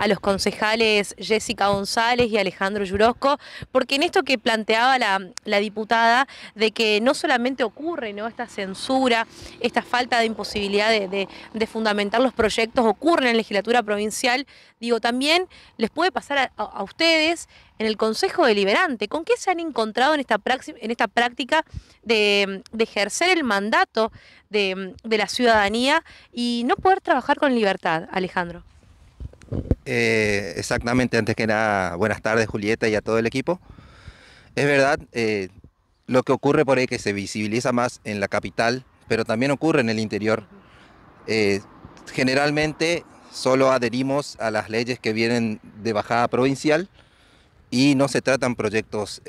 a los concejales Jessica González y Alejandro Yurosco, porque en esto que planteaba la, diputada, de que no solamente ocurre esta censura, esta falta de imposibilidad de, fundamentar los proyectos, ocurre en la legislatura provincial, digo, también les puede pasar a, ustedes en el Consejo Deliberante. ¿Con qué se han encontrado en esta, práctica de, ejercer el mandato de la ciudadanía y no poder trabajar con libertad, Alejandro? Eh, exactamente, antes que nada, buenas tardes Julieta y a todo el equipo. Es verdad, eh, lo que ocurre por ahí que se visibiliza más en la capital, pero también ocurre en el interior. Eh, generalmente solo adherimos a las leyes que vienen de bajada provincial y no se tratan proyectos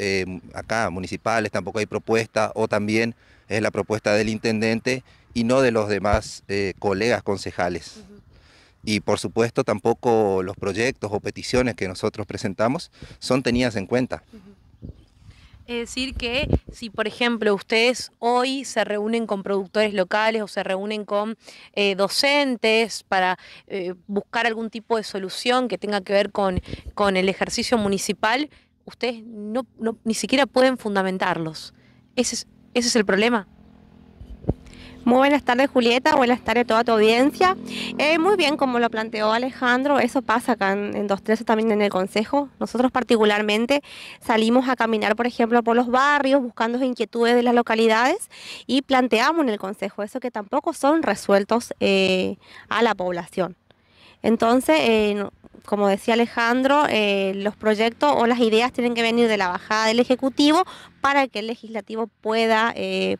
acá municipales, tampoco hay propuesta o también es la propuesta del intendente y no de los demás colegas concejales y por supuesto tampoco los proyectos o peticiones que nosotros presentamos son tenidas en cuenta. Es decir, que si por ejemplo ustedes hoy se reúnen con productores locales o se reúnen con eh, docentes para eh, buscar algún tipo de solución que tenga que ver con, con el ejercicio municipal, ustedes ni siquiera pueden fundamentarlos. Ese es, ese es el problema. Muy buenas tardes Julieta, buenas tardes a toda tu audiencia. Eh, muy bien, como lo planteó Alejandro, eso pasa acá en, Dos 213 también en el Consejo. Nosotros particularmente salimos a caminar, por ejemplo, por los barrios, buscando inquietudes de las localidades y planteamos en el Consejo eso que tampoco son resueltos eh, a la población. Entonces, eh, como decía Alejandro, los proyectos o las ideas tienen que venir de la bajada del Ejecutivo para que el legislativo pueda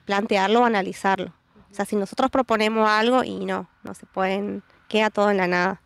plantearlo o analizarlo. O sea, si nosotros proponemos algo y no, no se pueden, queda todo en la nada.